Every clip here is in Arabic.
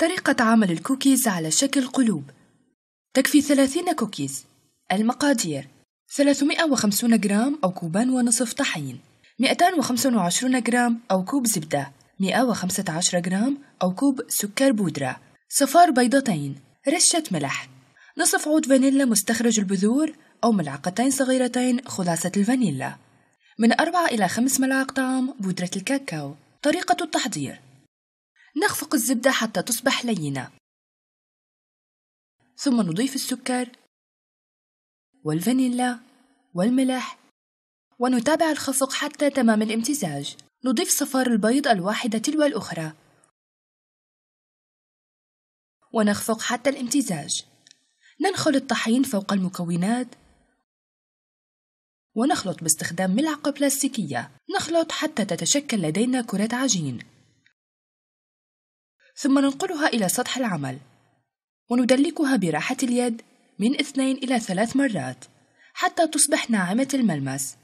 طريقة عمل الكوكيز على شكل قلوب تكفي 30 كوكيز المقادير 350 جرام أو كوبان ونصف طحين 225 جرام أو كوب زبدة 115 جرام أو كوب سكر بودرة صفار بيضتين رشة ملح نصف عود فانيلا مستخرج البذور أو ملعقتين صغيرتين خلاصة الفانيلا من 4 إلى خمس ملاعق طعام بودرة الكاكاو طريقة التحضير نخفق الزبدة حتى تصبح لينة ثم نضيف السكر والفانيلا والملح ونتابع الخفق حتى تمام الامتزاج نضيف صفار البيض الواحدة تلو الأخرى ونخفق حتى الامتزاج ننخل الطحين فوق المكونات ونخلط باستخدام ملعقة بلاستيكية نخلط حتى تتشكل لدينا كرة عجين ثم ننقلها إلى سطح العمل وندلكها براحة اليد من اثنين إلى ثلاث مرات حتى تصبح ناعمة الملمس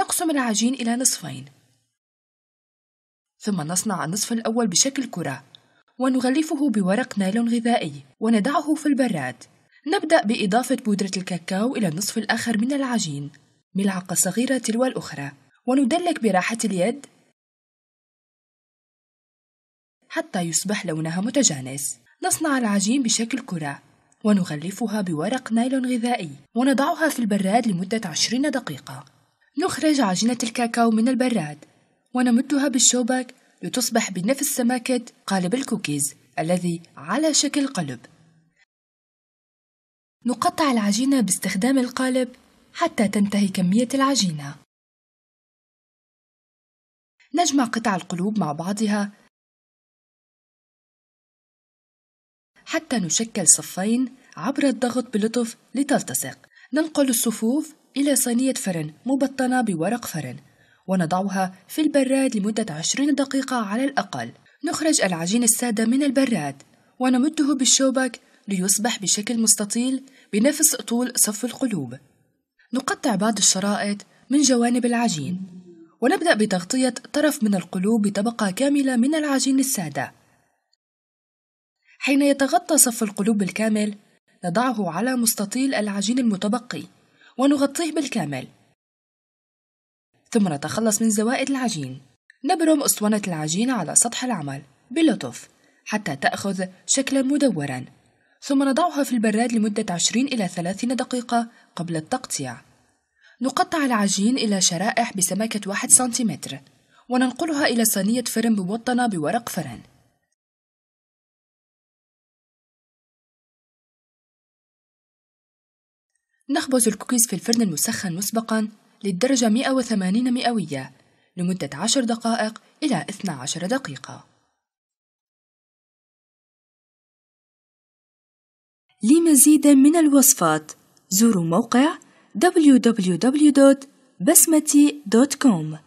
نقسم العجين إلى نصفين ثم نصنع النصف الأول بشكل كرة ونغلفه بورق نايلون غذائي ونضعه في البراد نبدأ بإضافة بودرة الكاكاو إلى النصف الآخر من العجين ملعقة صغيرة تلو الأخرى وندلك براحة اليد حتى يصبح لونها متجانس نصنع العجين بشكل كرة ونغلفها بورق نايلون غذائي ونضعها في البراد لمدة 20 دقيقة نخرج عجينة الكاكاو من البراد ونمدها بالشوبك لتصبح بنفس سماكة قالب الكوكيز الذي على شكل قلب نقطع العجينة باستخدام القالب حتى تنتهي كمية العجينة نجمع قطع القلوب مع بعضها حتى نشكل صفين عبر الضغط بلطف لتلتصق ننقل الصفوف إلى صينية فرن مبطنة بورق فرن ونضعها في البراد لمدة 20 دقيقة على الأقل نخرج العجين السادة من البراد ونمده بالشوبك ليصبح بشكل مستطيل بنفس طول صف القلوب نقطع بعض الشرائط من جوانب العجين ونبدأ بتغطية طرف من القلوب بطبقة كاملة من العجين السادة حين يتغطى صف القلوب بالكامل نضعه على مستطيل العجين المتبقي ونغطيه بالكامل ثم نتخلص من زوائد العجين نبرم أسطوانة العجين على سطح العمل بلطف حتى تأخذ شكلا مدورا ثم نضعها في البراد لمدة 20 إلى 30 دقيقة قبل التقطيع نقطع العجين إلى شرائح بسمكة 1 سنتيمتر وننقلها إلى صينية فرن موطنة بورق فرن نخبز الكوكيز في الفرن المسخن مسبقا للدرجة 180 مئوية لمدة 10 دقائق إلى 12 دقيقة لمزيد من الوصفات زوروا موقع www.basmati.com